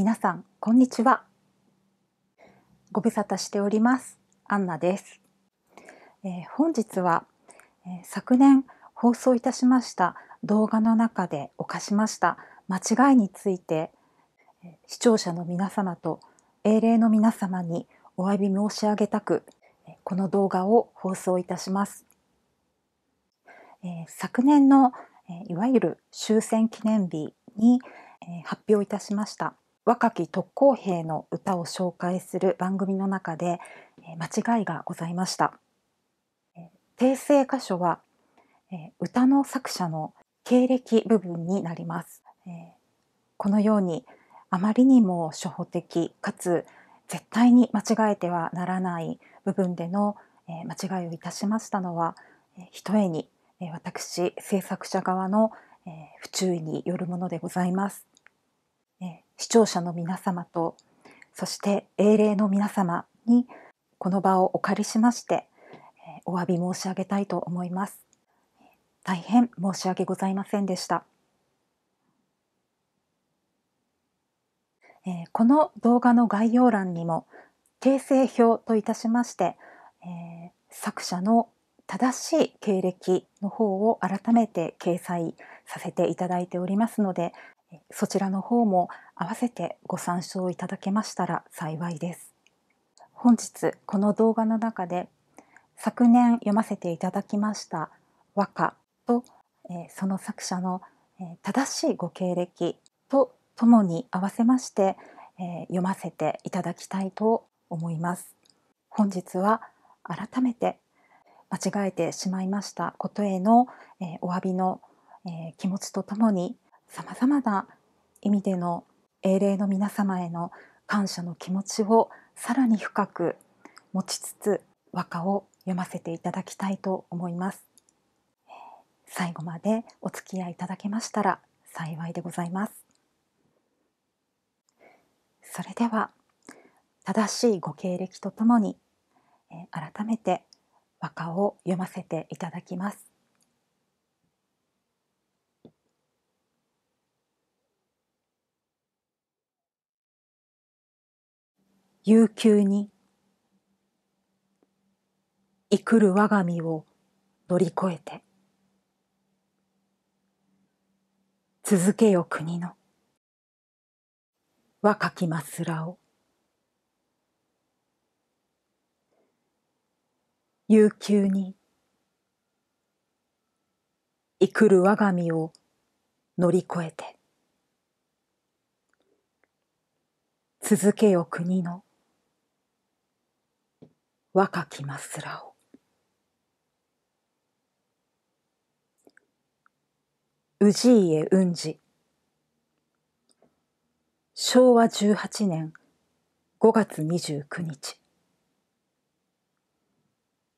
皆さん、こんにちは。ご無沙汰しております。アンナです。えー、本日は、えー、昨年放送いたしました動画の中で犯しました間違いについて、え視聴者の皆様と英霊の皆様にお詫び申し上げたく、この動画を放送いたします。えー、昨年の、えいわゆる終戦記念日に、え発表いたしました若き特攻兵の歌を紹介する番組の中で間違いがございました。訂正箇所は歌の作者の経歴部分になります。このようにあまりにも初歩的かつ絶対に間違えてはならない部分での間違いをいたしましたのはひとえに私制作者側の不注意によるものでございます。視聴者の皆様とそして英霊の皆様にこの場をお借りしましてお詫び申し上げたいと思います大変申し訳ございませんでしたこの動画の概要欄にも訂正表といたしまして、え作者の正しい経歴の方を改めて掲載させていただいておりますのでそちらの方も合わせてご参照いただけましたら幸いです。本日この動画の中で昨年読ませていただきました和歌とその作者の正しいご経歴とともに合わせまして読ませていただきたいと思います。本日は改めて間違えてしまいましたことへのお詫びの気持ちとともにさまざまな意味での英霊の皆様への感謝の気持ちをさらに深く持ちつつ和歌を読ませていただきたいと思います最後までお付き合いいただけましたら幸いでございますそれでは正しいご経歴とともに改めて和歌を読ませていただきます悠久に生くる我が身を乗り越えて続けよ国の若きますらを悠久に生くる我が身を乗り越えて続けよ国の若きマすらを氏家雲次昭和18年5月29日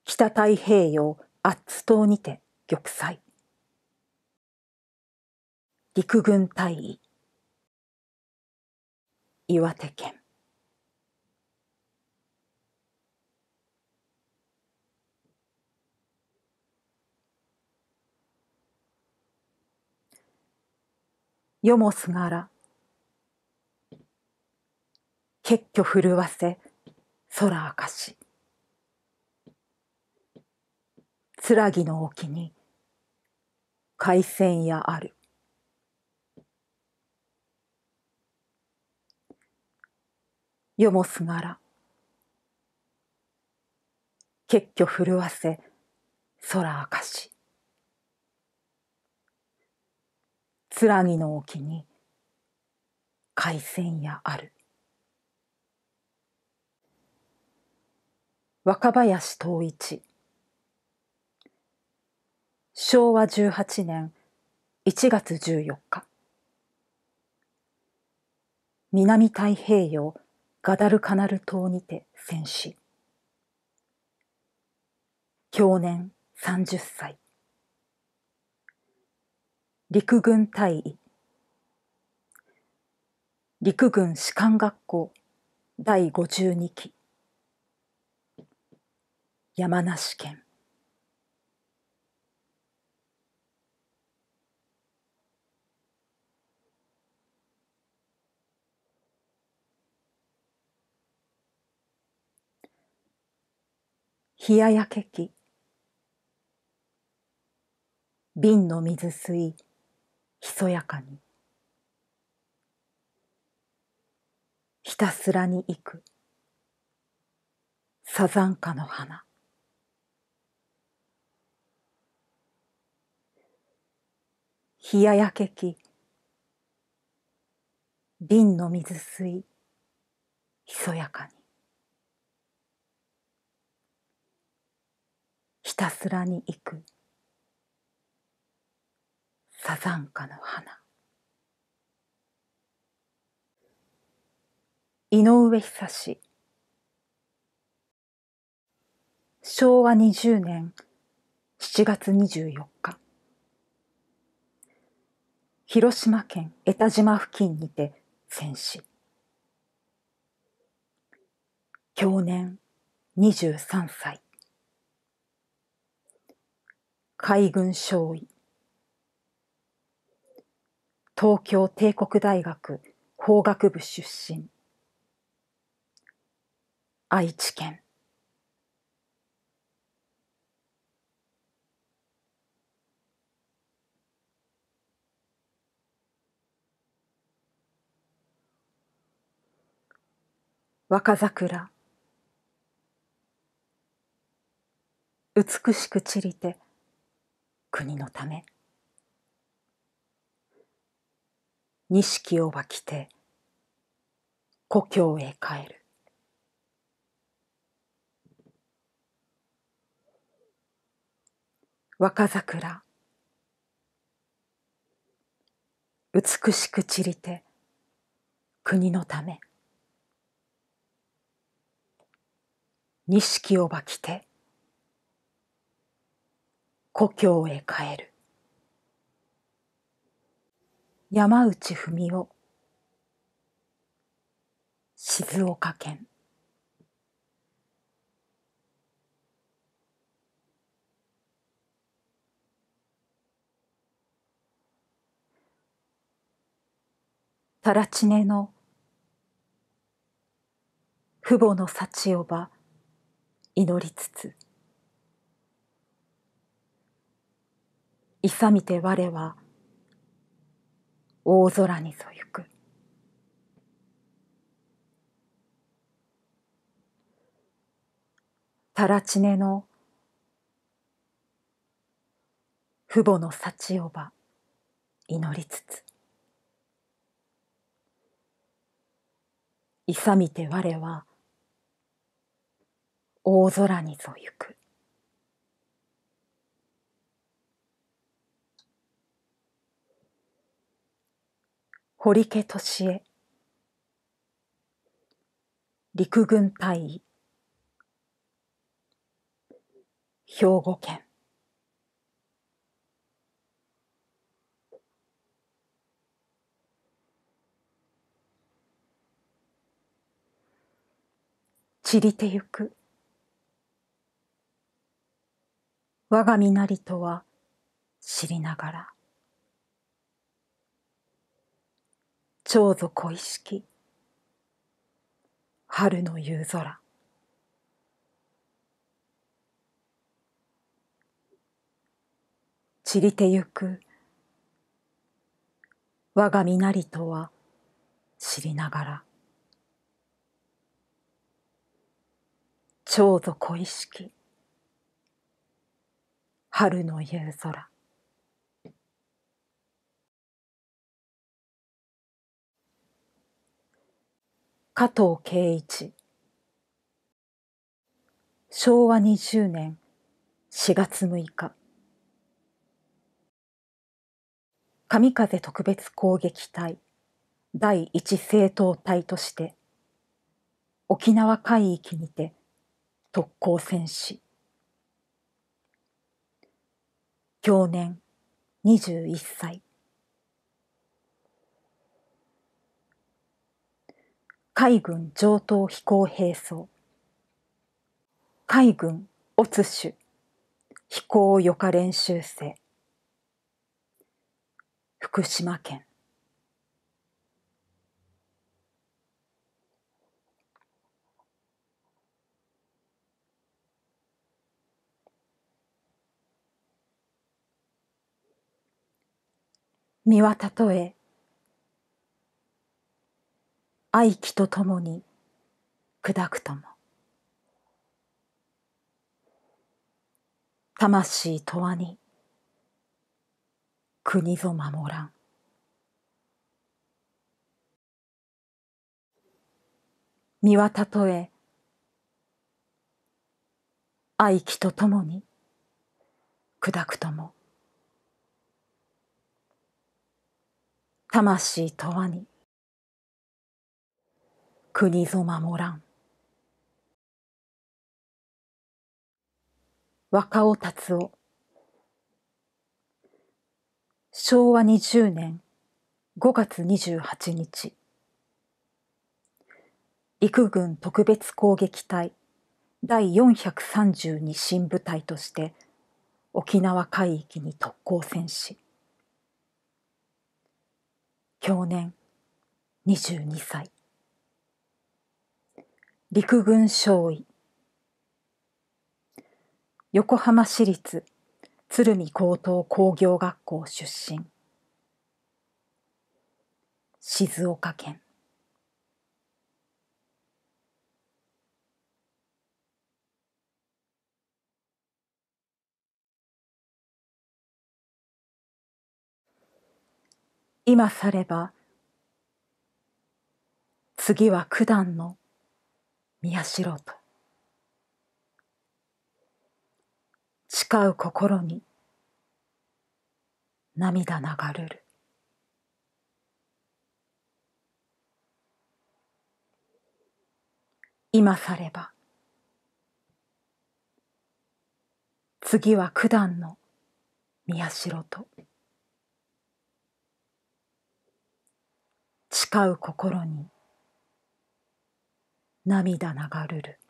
北太平洋アッツ島にて玉砕陸軍大尉岩手県よもすがら結局震わせ空明かしつらぎの沖に海鮮屋あるよもすがら結局震わせ空明かし貫の沖に海鮮屋ある若林東一昭和18年1月14日南太平洋ガダルカナル島にて戦死享年30歳陸軍大尉陸軍士官学校第52期山梨県冷ややけき瓶の水水ひそやかにひたすらに行くサザンカの花冷ややけき瓶の水水ひそやかにひたすらに行くサザンカの花井上久志昭和20年7月24日広島県江田島付近にて戦死去年23歳海軍少尉東京帝国大学法学部出身愛知県若桜美しく散りて国のため錦を着て故郷へ帰る。若桜美しく散りて国のため錦をばきて故郷へ帰る山内文夫静岡県タラチネの父母の幸をば祈りつつ勇みて我は大空にそゆく。タらちねの父母の幸をば祈りつつ。勇みて我は大空にぞゆく。堀家俊恵陸軍大尉兵庫県散りてゆく我が身なりとは知りながら蝶ぞ恋し小石き春の夕空散りてゆく我が身なりとは知りながら蝶ぞ恋し小石き春の夕空加藤圭一昭和20年4月6日神風特別攻撃隊第一政党隊として沖縄海域にて特攻戦士享年21歳海軍上等飛行兵装海軍オツシ飛行予科練習生福島県身はたとえ愛機とともに砕くとも魂とはに国ぞ守らん身はたとえ愛機とともに砕くとも魂とはに国ぞ守らん。若尾達夫昭和20年5月28日陸軍特別攻撃隊第432新部隊として沖縄海域に特攻戦し去年22歳陸軍少尉横浜市立鶴見高等工業学校出身静岡県今されば次は九段の見やろと誓う心に涙流れる今されば次は九段の宮代と誓う心に涙流るる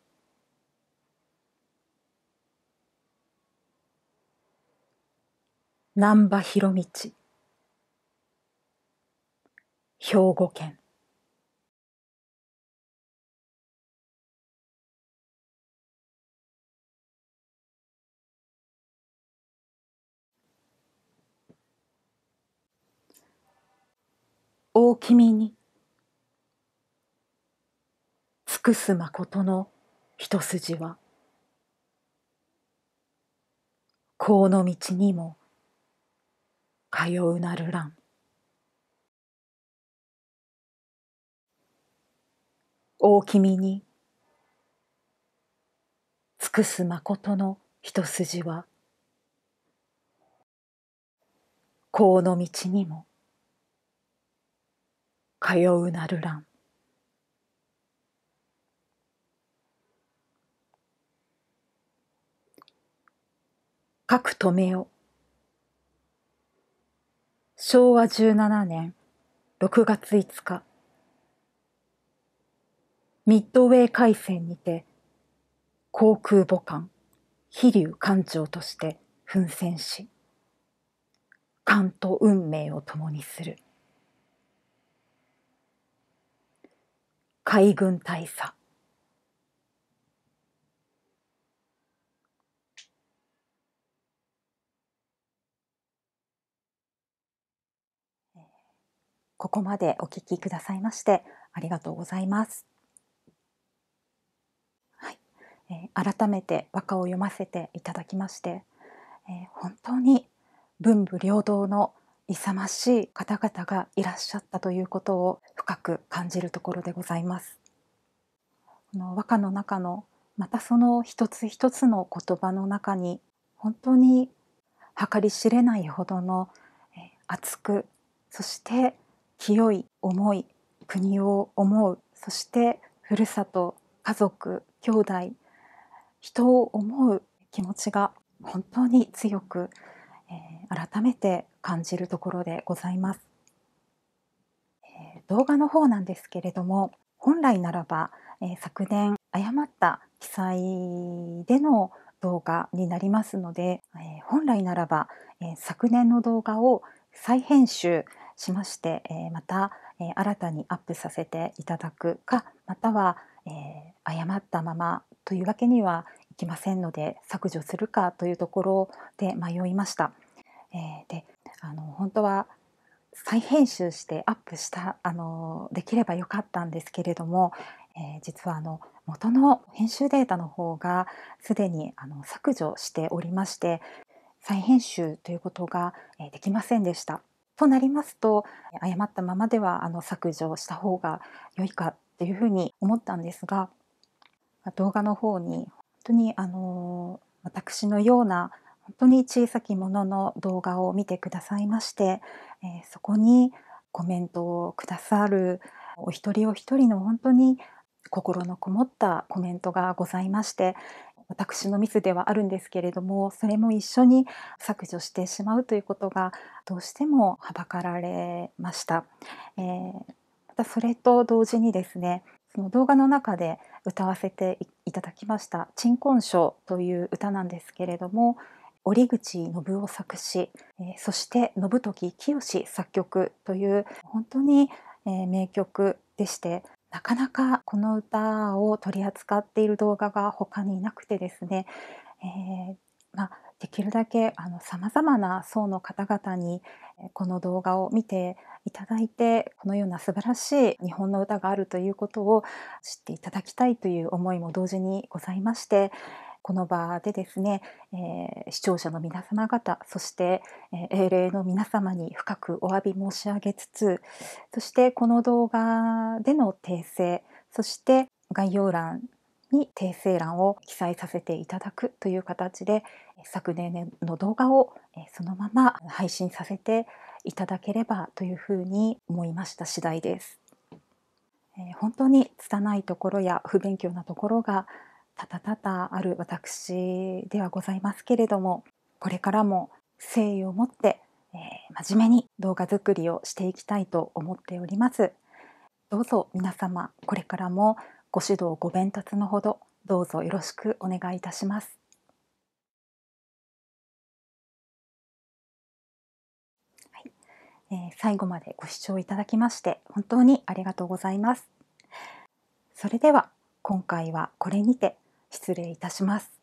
難波弘道兵庫県大君に尽くす誠の一筋はこの道にも通うなるらん大君に尽くす誠の一筋はこの道にも通うなるらん各留めを昭和17年6月5日ミッドウェー海戦にて航空母艦飛龍艦長として奮戦し艦と運命を共にする海軍大佐ここまでお聞きくださいましてありがとうございます。はい、えー、改めて和歌を読ませていただきまして、えー、本当に文武両道の勇ましい方々がいらっしゃったということを深く感じるところでございます。この和歌の中のまたその一つ一つの言葉の中に本当に計り知れないほどのえ熱くそして清い思い国を思うそしてふるさと家族兄弟人を思う気持ちが本当に強く、えー、改めて感じるところでございます、えー、動画の方なんですけれども本来ならば、えー、昨年誤った被災での動画になりますので、え本来ならば、え昨年の動画を再編集しまして、えまた、え新たにアップさせていただくかまたは、え誤ったままというわけにはいきませんので削除するかというところで迷いました。えであの本当は再編集してアップしたあのできればよかったんですけれども、えー、実はあの元の編集データの方がすでにあの削除しておりまして再編集ということが、えできませんでした。となりますと誤ったままではあの削除した方が良いかっていうふうに思ったんですが動画の方に本当にあの私のような本当に小さきものの動画を見てくださいまして、えー、そこにコメントをくださるお一人お一人の本当に心のこもったコメントがございまして私のミスではあるんですけれどもそれも一緒に削除してしまうということがどうしてもはばかられました。えー、またそれと同時にですねその動画の中で歌わせていただきました「鎮魂書」という歌なんですけれども折口信夫作詞、えそして信時清作曲という本当に、え名曲でしてなかなかこの歌を取り扱っている動画が他にいなくてですね、えー、まあ、できるだけさまざまな層の方々にこの動画を見ていただいてこのような素晴らしい日本の歌があるということを知っていただきたいという思いも同時にございまして、この場でですね、えー、視聴者の皆様方そして、えー、英霊の皆様に深くお詫び申し上げつつそしてこの動画での訂正そして概要欄に訂正欄を記載させていただくという形で昨年の動画をそのまま配信させていただければというふうに思いました次第です。本当に拙いところや不勉強なところがたたたたある私ではございますけれどもこれからも誠意を持って、えー、真面目に動画作りをしていきたいと思っておりますどうぞ皆様これからもご指導ご鞭撻のほどどうぞよろしくお願いいたしますえ最後までご視聴いただきまして本当にありがとうございますそれでは今回はこれにて失礼いたします。